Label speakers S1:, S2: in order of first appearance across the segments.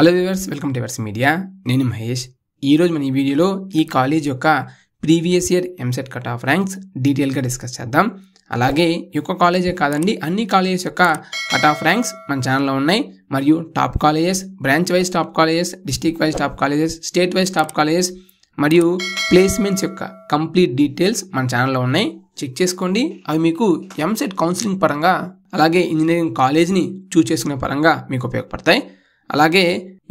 S1: hello viewers welcome to వర్స్ media నేను మహేష్ ఈరోజు మన ఈ వీడియోలో ఈ కాలేజ్ యొక్క previous year EAMCET cut off ranks డీటెయిల్గా డిస్కస్ చేద్దాం అలాగే ఈ యొక్క కాలేజే కాదండి అన్ని కాలేజెస్ యొక్క కట్ ఆఫ్ ర్యాంక్స్ మన ఛానల్లో ఉన్నాయి మరియు top colleges branch wise top colleges district wise top colleges state wise top colleges మరియు ప్లేస్మెంట్స్ యొక్క కంప్లీట్ డీటెయిల్స్ మన ఛానల్లో ఉన్నాయి చెక్ చేసుకోండి అవి మీకు ఎంసెట్ కౌన్సిలింగ్ పరంగా అలాగే ఇంజనీరింగ్ కాలేజ్ని చూస్ చేసుకునే పరంగా మీకు ఉపయోగపడతాయి అలాగే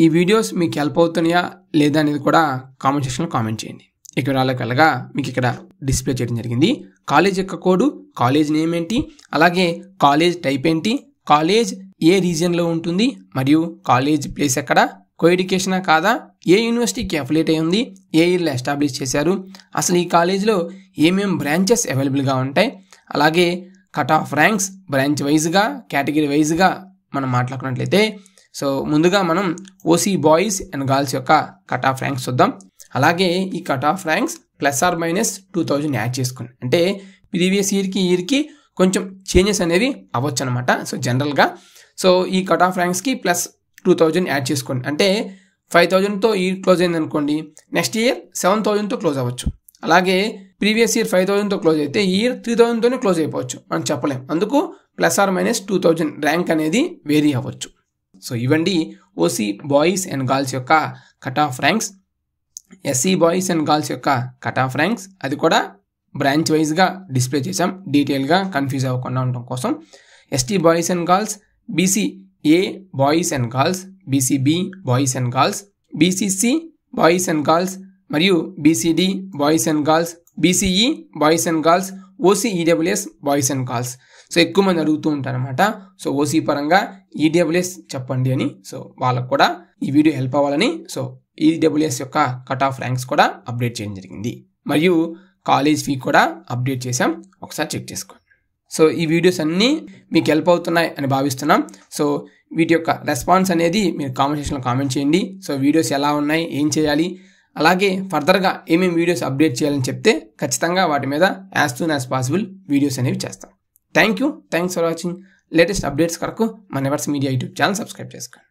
S1: ఈ వీడియోస్ మీకు హెల్ప్ అవుతున్నాయా లేదా అనేది కూడా కామెంట్ సెక్షన్లో కామెంట్ చేయండి ఇక వివరాలకు వెళ్ళగా మీకు ఇక్కడ డిస్ప్లే చేయడం జరిగింది కాలేజ్ యొక్క కోడు కాలేజ్ నేమ్ ఏంటి అలాగే కాలేజ్ టైప్ ఏంటి కాలేజ్ ఏ రీజియన్లో ఉంటుంది మరియు కాలేజ్ ప్లేస్ ఎక్కడ కోఎడ్యుకేషనా కాదా ఏ యూనివర్సిటీకి అఫిలేట్ అయ్యి ఉంది ఏ ఇయర్లో ఎస్టాబ్లిష్ చేశారు అసలు ఈ కాలేజ్లో ఏమేమి బ్రాంచెస్ అవైలబుల్గా ఉంటాయి అలాగే కట్ ఆఫ్ ర్యాంక్స్ బ్రాంచ్ వైజ్గా కేటగిరీ వైజ్గా మనం మాట్లాడుకున్నట్లయితే సో ముందుగా మనం ఓసీ బాయ్స్ అండ్ గర్ల్స్ యొక్క కట్ ఆఫ్ ర్యాంక్స్ చూద్దాం అలాగే ఈ cut off ranks plus or minus two thousand add చేసుకుని అంటే ప్రీవియస్ ఇయర్కి ఇయర్కి కొంచెం చేంజెస్ అనేవి అవ్వచ్చు అనమాట సో జనరల్గా సో ఈ కట్ ఆఫ్ ర్యాంక్స్కి ప్లస్ టూ థౌజండ్ యాడ్ చేసుకోండి అంటే ఫైవ్ థౌజండ్తో ఇయర్ క్లోజ్ అయింది అనుకోండి నెక్స్ట్ ఇయర్ సెవెన్ థౌజండ్తో క్లోజ్ అవ్వచ్చు అలాగే ప్రీవియస్ ఇయర్ ఫైవ్ థౌజండ్తో క్లోజ్ అయితే ఇయర్ త్రీ థౌజండ్తోనే క్లోజ్ అయిపోవచ్చు మనం చెప్పలేం అందుకు plus or minus two thousand rank అనేది వేరీ అవ్వచ్చు సో ఇవండి ఓసీ బాయ్స్ అండ్ గర్ల్స్ యొక్క cut off ranks SC boys and girls యొక్క కట్ ఆఫ్ ర్యాంక్స్ అది కూడా బ్రాంచ్ వైజ్గా డిస్ప్లే చేశాం డీటెయిల్గా కన్ఫ్యూజ్ అవ్వకుండా ఉండటం కోసం ST boys and girls BC A boys and girls BC B boys and girls BC C boys and girls మరియు BC D boys and girls BC E boys and girls OC EWS boys and girls so ఎక్కువ మంది అడుగుతూ ఉంటారనమాట so OC పరంగా EWS e చెప్పండి అని so వాళ్ళకు కూడా ఈ వీడియో హెల్ప్ అవ్వాలని సో ఈడబ్ల్యూఎస్ e యొక్క కట్ ఆఫ్ ర్యాంక్స్ కూడా అప్డేట్ చేయడం జరిగింది మరియు కాలేజ్ ఫీ కూడా అప్డేట్ చేసాం ఒకసారి చెక్ చేసుకోండి సో ఈ వీడియోస్ అన్నీ మీకు హెల్ప్ అవుతున్నాయి అని భావిస్తున్నాం సో వీటి యొక్క రెస్పాన్స్ అనేది మీరు కామెంట్ సెక్షన్లో కామెంట్ చేయండి సో వీడియోస్ ఎలా ఉన్నాయి ఏం చేయాలి అలాగే ఫర్దర్గా ఏమేమి వీడియోస్ అప్డేట్ చేయాలని చెప్తే ఖచ్చితంగా వాటి మీద as soon as possible videos అనేవి చేస్తాం thank you thanks for watching latest updates కొరకు మన ఎవర్స్ మీడియా యూట్యూబ్ ఛానల్ సబ్స్క్రైబ్ చేసుకోండి